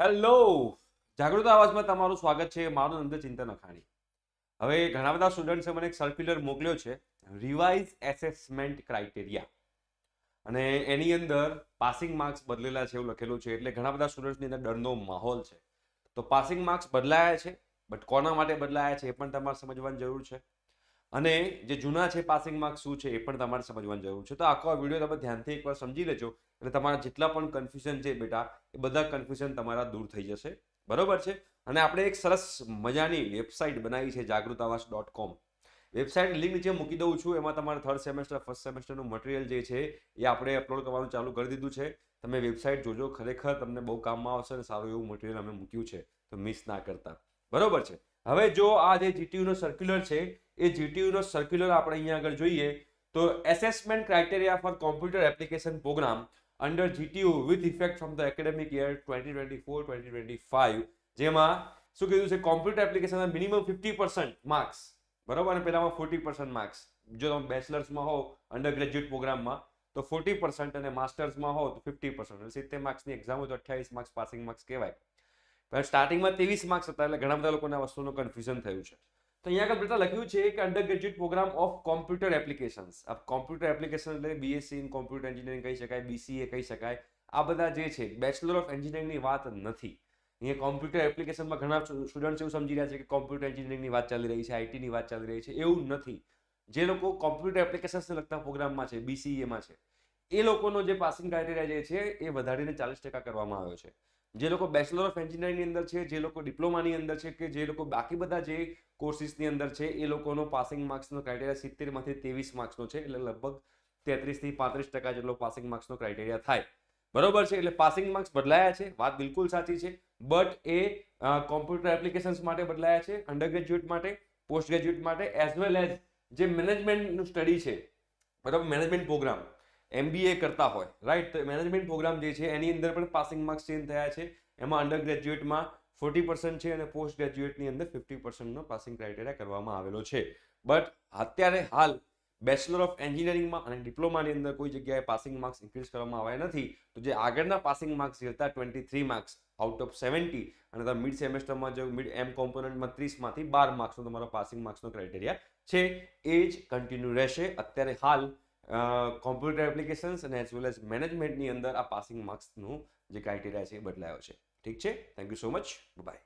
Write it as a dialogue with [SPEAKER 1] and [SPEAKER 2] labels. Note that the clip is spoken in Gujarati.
[SPEAKER 1] હેલો જાગૃત આવાજમાં તમારું સ્વાગત છે મારું અંદર ચિંતન અખાણી હવે ઘણા બધા સ્ટુડન્ટ્સે મને એક સર્ક્યુલર મોકલ્યો છે રિવાઇઝ એસેસમેન્ટ ક્રાઇટેરિયા અને એની અંદર પાસિંગ માર્ક્સ બદલેલા છે એવું લખેલું છે એટલે ઘણા બધા સ્ટુડન્ટ્સની અંદર ડરનો માહોલ છે તો પાસિંગ માર્ક્સ બદલાયા છે બટ કોના માટે બદલાયા છે એ પણ તમારે સમજવાની જરૂર છે અને જે જૂના છે પાસિંગ માર્ક્સ શું છે એ પણ તમારે સમજવાની જરૂર છે તો આખો આ વિડીયો તમે ધ્યાનથી એકવાર સમજી લેજો અને તમારા જેટલા પણ કન્ફ્યુઝન છે બેટા એ બધા કન્ફ્યુઝન તમારા દૂર થઈ જશે બરોબર છે અને આપણે એક સરસ મજાની વેબસાઇટ બનાવી છે જાગૃત આવાસ ડોટ કોમ વેબસાઇટ લિંક જે મૂકી દઉં છું એમાં તમારે થર્ડ સેમેસ્ટર ફર્સ્ટ સેમેસ્ટરનું મટીરિયલ જે છે એ આપણે અપલોડ કરવાનું ચાલુ કરી દીધું છે તમે વેબસાઇટ જોજો ખરેખર તમને બહુ કામમાં આવશે અને સારું એવું મટીરિયલ અમે મૂક્યું છે તો મિસ ના કરતા બરોબર છે હવે જો આ જે જીટીયુનો સર્ક્યુલર છે એ જીટીયુનો સર્ક્યુલર આપણે અહીંયા આગળ જોઈએ તો assessment criteria for computer application program under GTU with effect from the academic year twenty twenty four twenty twenty five જેમાં શું કીધું છે કોમ્પ્યુટર એપ્લિકેશનના મિનિમમ ફિફ્ટી પર્સન્ટ માર્ક્સ બરોબર અને પહેલામાં ફોર્ટી પર્સન્ટ માર્ક્સ જો તમે બેચલર્સમાં હો અંડર ગ્રેજ્યુએટ પ્રોગ્રામમાં તો ફોર્ટી પર્સન્ટ અને માસ્ટર્સમાં હો તો ફિફ્ટી પર્સન્ટ સિત્તેર માર્ક્સની એક્ઝામ હોય તો અઠ્યાવીસ માર્ક્સ પાસિંગ માર્ક્સ કહેવાય પણ સ્ટાર્ટિંગમાં ત્રેવીસ માર્ક્સ હતા એટલે ઘણા બધા લોકોને આ વસ્તુનું કન્ફ્યુઝન થયું છે અહીંયા આગળ બેટા લખ્યું છે કે undergraduate program of computer applications આ કોમ્પ્યુટર એપ્લિકેશન એટલે બીએસસી ઇન કોમ્પ્યુટર એન્જિનિયરિંગ કહી શકાય બીસીએ કહી શકાય આ બધા જે છે બેચલર ઓફ એન્જિનિયરિંગની વાત નથી અહીંયા કોમ્પ્યુટર એપ્લિકેશનમાં ઘણા સ્ટુડન્ટ્સ એવું સમજી રહ્યા છે કે કોમ્પ્યુટર એન્જિનિયરિંગની વાત ચાલી રહી છે આઈટીની વાત ચાલી રહી છે એવું નથી જે લોકો કોમ્પ્યુટર એપ્લિકેશન્સને લગતા પ્રોગ્રામમાં છે બીસીએમાં છે એ લોકોનો જે પાસિંગ ક્રાઇટેરિયા જે છે એ વધારીને ચાલીસ ટકા કરવામાં આવ્યો છે જે લોકો બેચલર ઓફ એન્જિનિયરિંગની અંદર છે જે લોકો ડિપ્લોમાની અંદર છે કે જે લોકો બાકી બધા જે કોર્સિસની અંદર છે એ લોકોનો પાસિંગ માર્ક્સનો ક્રાઇટેરિયા સિત્તેરમાંથી ત્રેવીસ માર્ક્સનો છે એટલે લગભગ તેત્રીસથી પાંત્રીસ ટકા જેટલો પાસિંગ માર્ક્સનો ક્રાઇટેરિયા થાય બરોબર છે એટલે પાસિંગ માર્ક્સ બદલાયા છે વાત બિલકુલ સાચી છે બટ એ કોમ્પ્યુટર એપ્લિકેશન્સ માટે બદલાયા છે અંડર ગ્રેજ્યુએટ માટે પોસ્ટ ગ્રેજ્યુએટ માટે એઝ વેલ એઝ જે મેનેજમેન્ટનું સ્ટડી છે બરાબર મેનેજમેન્ટ પ્રોગ્રામ એમબીએ કરતા હોય રાઈટ તો મેનેજમેન્ટ પ્રોગ્રામ જે છે એની અંદર પણ પાસિંગ માર્ક્સ ચેન્જ થયા છે એમાં અંડર ગ્રેજ્યુએટમાં ફોર્ટી પર્સન્ટ છે અને પોસ્ટ ગ્રેજ્યુએટની અંદર ફિફ્ટી પર્સન્ટનો પાસિંગ ક્રાઇટેરિયા કરવામાં આવેલો છે બટ અત્યારે હાલ બેચલર ઓફ એન્જિનિયરિંગમાં અને ડિપ્લોમાની અંદર કોઈ જગ્યાએ પાસિંગ માર્ક્સ ઇન્ક્રીઝ કરવામાં આવ્યા નથી તો જે આગળના પાસિંગ માર્ક્સ જે હતા twenty three marks out of seventy અને તમે મિડ સેમેસ્ટરમાં જો મિડ એમ કોમ્પોનન્ટમાં ત્રીસમાંથી બાર માર્ક્સનો તમારો પાસિંગ માર્ક્સનો ક્રાઇટેરિયા છે એ જ કન્ટિન્યુ રહેશે અત્યારે હાલ કોમ્પ્યુટર એપ્લિકેશન્સ અને એઝ વેલ એઝ મેનેજમેન્ટની અંદર આ પાસિંગ માર્ક્સનું જે ક્રાઇટેરિયા છે એ બદલાયો છે ઠીક છે thank you so much by